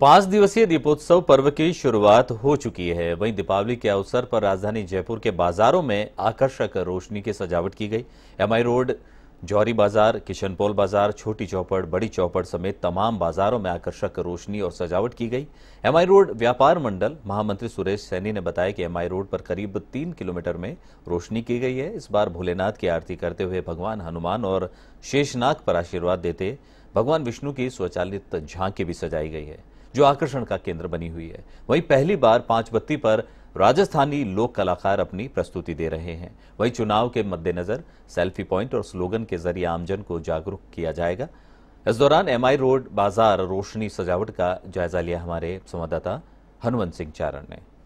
पांच दिवसीय दीपोत्सव पर्व की शुरुआत हो चुकी है वहीं दीपावली के अवसर पर राजधानी जयपुर के बाजारों में आकर्षक रोशनी की सजावट की गई एमआई रोड जौहरी बाजार किशनपोल बाजार छोटी चौपड़ बड़ी चौपड़ समेत तमाम बाजारों में आकर्षक रोशनी और सजावट की गई एमआई रोड व्यापार मंडल महामंत्री सुरेश सैनी ने बताया कि एमआई रोड पर करीब तीन किलोमीटर में रोशनी की गई है इस बार भोलेनाथ की आरती करते हुए भगवान हनुमान और शेषनाग पर आशीर्वाद देते भगवान विष्णु की स्वचालित झांकी भी सजाई गई है जो आकर्षण का केंद्र बनी हुई है वहीं पहली बार पांच बत्ती पर राजस्थानी लोक कलाकार अपनी प्रस्तुति दे रहे हैं वहीं चुनाव के मद्देनजर सेल्फी पॉइंट और स्लोगन के जरिए आमजन को जागरूक किया जाएगा इस दौरान एमआई रोड बाजार रोशनी सजावट का जायजा लिया हमारे संवाददाता हनुमंत सिंह चारण ने